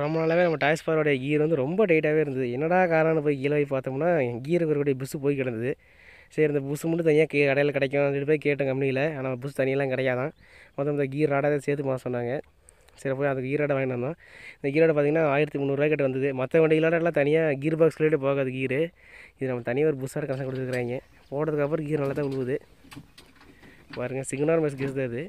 ரொம்ப நாளாகவே நம்ம டாய்ஸ் பாரோடைய கீர் வந்து ரொம்ப டைட்டாகவே இருந்தது என்னடா காரணம் போய் கீழே போய் பார்த்தோம்னா கீர் இருக்கக்கூடிய புஸ்ஸு போய் கிடந்தது சரி இந்த புஸ் மட்டும் தனியாக கே கடையில் கிடைக்கும் போய் கேட்டேன் கம்பெனியில் ஆனால் புஸ் தனியெல்லாம் கிடையாதான் மொத்தம் இந்த கீர் ராடாக சேர்த்து மாதம் சொன்னாங்க சரி போய் அதுக்கு ஈரோட வாங்கிட்டு வந்தோம் இந்த ஈரோடு பார்த்தீங்கன்னா ஆயிரத்தி முந்நூறுரூவாய்க்கிட்ட வந்தது மற்ற வண்டிகளோட எல்லாம் தனியாக கீர் பாக்ஸ் ரிலேட்டு போகாது கீரு இது நம்ம தனியாக ஒரு புஸ்ஸாக கணக்கு கொடுத்துருக்குறாங்க போடுறதுக்கப்புறம் கீர் நல்லா தான் விழுவுது பாருங்கள் சிக்னார் மெஸ் கீர் தான் இது